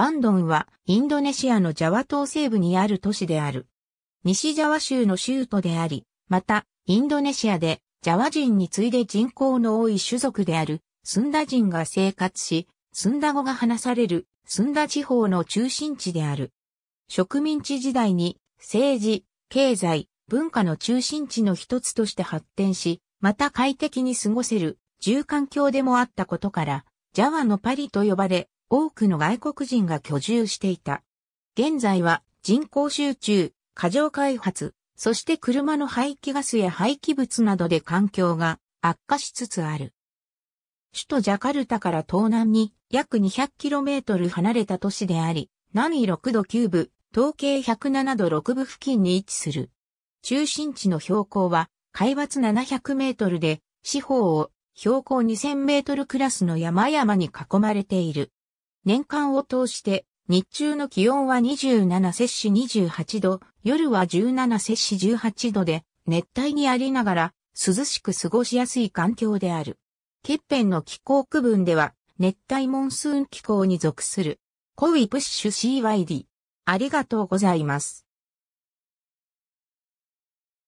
バンドンはインドネシアのジャワ島西部にある都市である。西ジャワ州の州都であり、また、インドネシアでジャワ人に次いで人口の多い種族であるスンダ人が生活し、スンダ語が話されるスンダ地方の中心地である。植民地時代に政治、経済、文化の中心地の一つとして発展し、また快適に過ごせる住環境でもあったことから、ジャワのパリと呼ばれ、多くの外国人が居住していた。現在は人口集中、過剰開発、そして車の排気ガスや廃棄物などで環境が悪化しつつある。首都ジャカルタから東南に約 200km 離れた都市であり、南緯6度9部、東経107度6部付近に位置する。中心地の標高は海抜700メートルで、四方を標高2000メートルクラスの山々に囲まれている。年間を通して日中の気温は27摂氏28度、夜は17摂氏18度で熱帯にありながら涼しく過ごしやすい環境である。欠片の気候区分では熱帯モンスーン気候に属する。コウイプッシュ CYD。ありがとうございます。